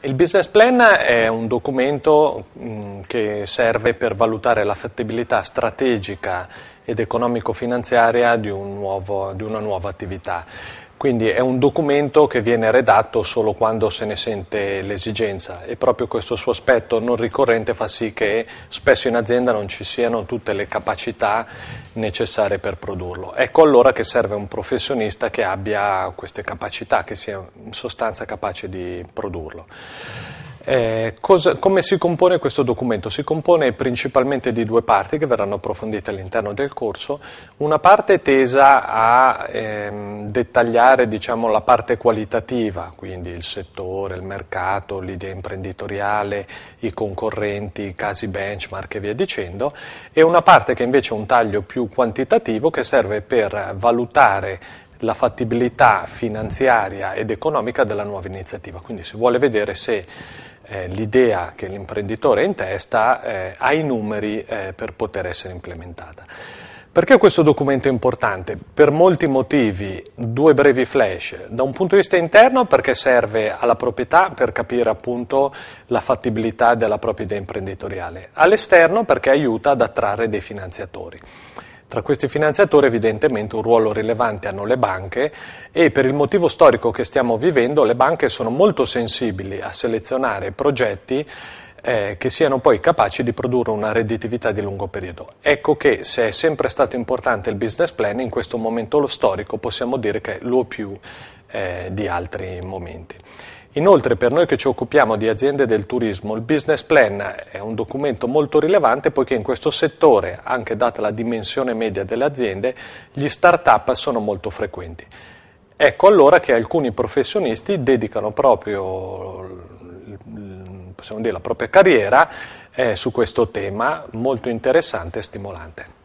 Il business plan è un documento mh, mm, che serve per valutare la fattibilità strategica ed economico-finanziaria di, un di una nuova attività. Quindi è un documento che viene redatto solo quando se ne sente l'esigenza e proprio questo suo aspetto non ricorrente fa sì che spesso in azienda non ci siano tutte le capacità necessarie per produrlo. Ecco allora che serve un professionista che abbia queste capacità, che sia in sostanza capace di produrlo. Eh, cosa, come si compone questo documento? Si compone principalmente di due parti che verranno approfondite all'interno del corso, una parte tesa a ehm, dettagliare diciamo, la parte qualitativa, quindi il settore, il mercato, l'idea imprenditoriale, i concorrenti, i casi benchmark e via dicendo, e una parte che invece è un taglio più quantitativo che serve per valutare la fattibilità finanziaria ed economica della nuova iniziativa. Quindi si vuole vedere se eh, l'idea che l'imprenditore ha in testa eh, ha i numeri eh, per poter essere implementata. Perché questo documento è importante? Per molti motivi, due brevi flash. Da un punto di vista interno perché serve alla proprietà per capire appunto la fattibilità della propria idea imprenditoriale, all'esterno perché aiuta ad attrarre dei finanziatori. Tra questi finanziatori evidentemente un ruolo rilevante hanno le banche e per il motivo storico che stiamo vivendo le banche sono molto sensibili a selezionare progetti eh, che siano poi capaci di produrre una redditività di lungo periodo. Ecco che se è sempre stato importante il business plan, in questo momento lo storico possiamo dire che è lo più eh, di altri momenti. Inoltre per noi che ci occupiamo di aziende del turismo il business plan è un documento molto rilevante poiché in questo settore, anche data la dimensione media delle aziende, gli start-up sono molto frequenti. Ecco allora che alcuni professionisti dedicano proprio dire, la propria carriera eh, su questo tema molto interessante e stimolante.